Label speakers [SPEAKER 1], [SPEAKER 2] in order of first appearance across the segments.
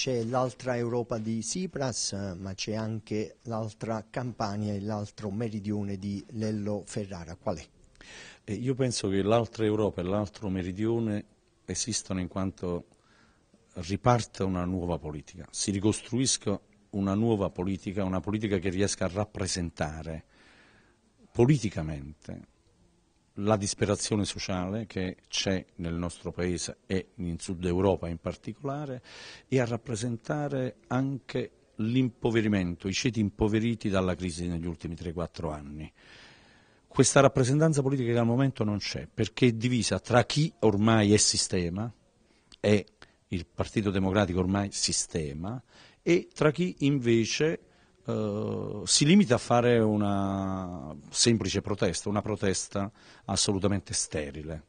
[SPEAKER 1] c'è l'altra Europa di Tsipras, ma c'è anche l'altra Campania e l'altro meridione di Lello Ferrara. Qual è?
[SPEAKER 2] Eh, io penso che l'altra Europa e l'altro meridione esistano in quanto riparta una nuova politica, si ricostruisca una nuova politica, una politica che riesca a rappresentare politicamente la disperazione sociale che c'è nel nostro paese e in Sud Europa in particolare e a rappresentare anche l'impoverimento, i ceti impoveriti dalla crisi negli ultimi 3-4 anni. Questa rappresentanza politica che al momento non c'è perché è divisa tra chi ormai è sistema, è il Partito Democratico ormai sistema, e tra chi invece eh, si limita a fare una semplice protesta, una protesta assolutamente sterile.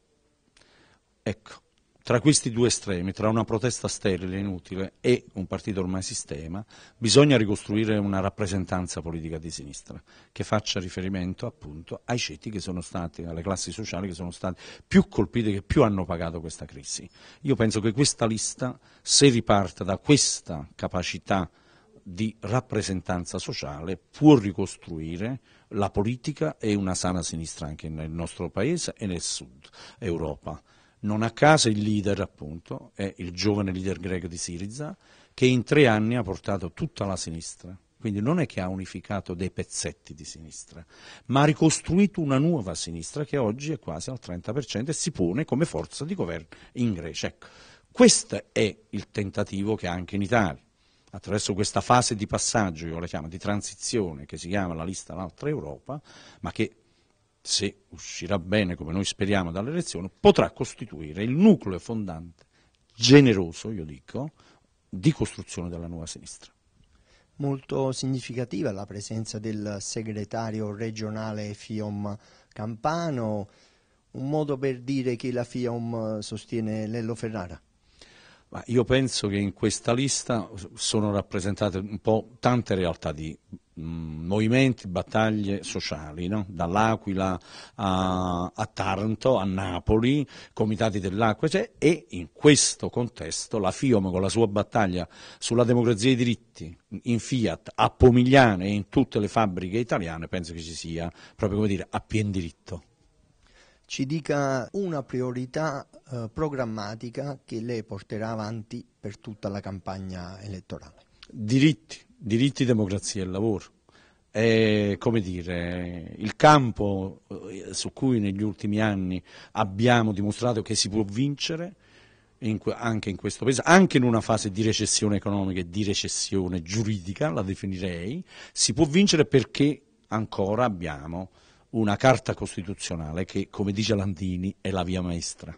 [SPEAKER 2] Ecco, tra questi due estremi, tra una protesta sterile e inutile e un partito ormai sistema, bisogna ricostruire una rappresentanza politica di sinistra che faccia riferimento appunto ai ceti che sono stati, alle classi sociali che sono state più colpite, che più hanno pagato questa crisi. Io penso che questa lista, se riparta da questa capacità di rappresentanza sociale può ricostruire la politica e una sana sinistra anche nel nostro paese e nel sud Europa. Non a caso il leader appunto è il giovane leader greco di Siriza che in tre anni ha portato tutta la sinistra. Quindi non è che ha unificato dei pezzetti di sinistra, ma ha ricostruito una nuova sinistra che oggi è quasi al 30% e si pone come forza di governo in Grecia. Ecco, questo è il tentativo che anche in Italia attraverso questa fase di passaggio, io la chiamo, di transizione, che si chiama la lista L'altra Europa, ma che se uscirà bene come noi speriamo dall'elezione, potrà costituire il nucleo fondante, generoso, io dico, di costruzione della nuova sinistra.
[SPEAKER 1] Molto significativa la presenza del segretario regionale FIOM Campano, un modo per dire che la FIOM sostiene Lello Ferrara.
[SPEAKER 2] Ma io penso che in questa lista sono rappresentate un po' tante realtà di mm, movimenti, battaglie sociali, no? dall'Aquila a, a, Taranto, a Napoli, comitati dell'acqua cioè, e in questo contesto la FIOM con la sua battaglia sulla democrazia e i diritti in Fiat, a Pomigliane e in tutte le fabbriche italiane penso che ci sia proprio come dire a pien diritto
[SPEAKER 1] ci dica una priorità eh, programmatica che lei porterà avanti per tutta la campagna elettorale.
[SPEAKER 2] Diritti, diritti, democrazia e lavoro. È, come dire, il campo eh, su cui negli ultimi anni abbiamo dimostrato che si può vincere in, anche in questo paese, anche in una fase di recessione economica e di recessione giuridica, la definirei, si può vincere perché ancora abbiamo una carta costituzionale che, come dice Landini, è la via maestra.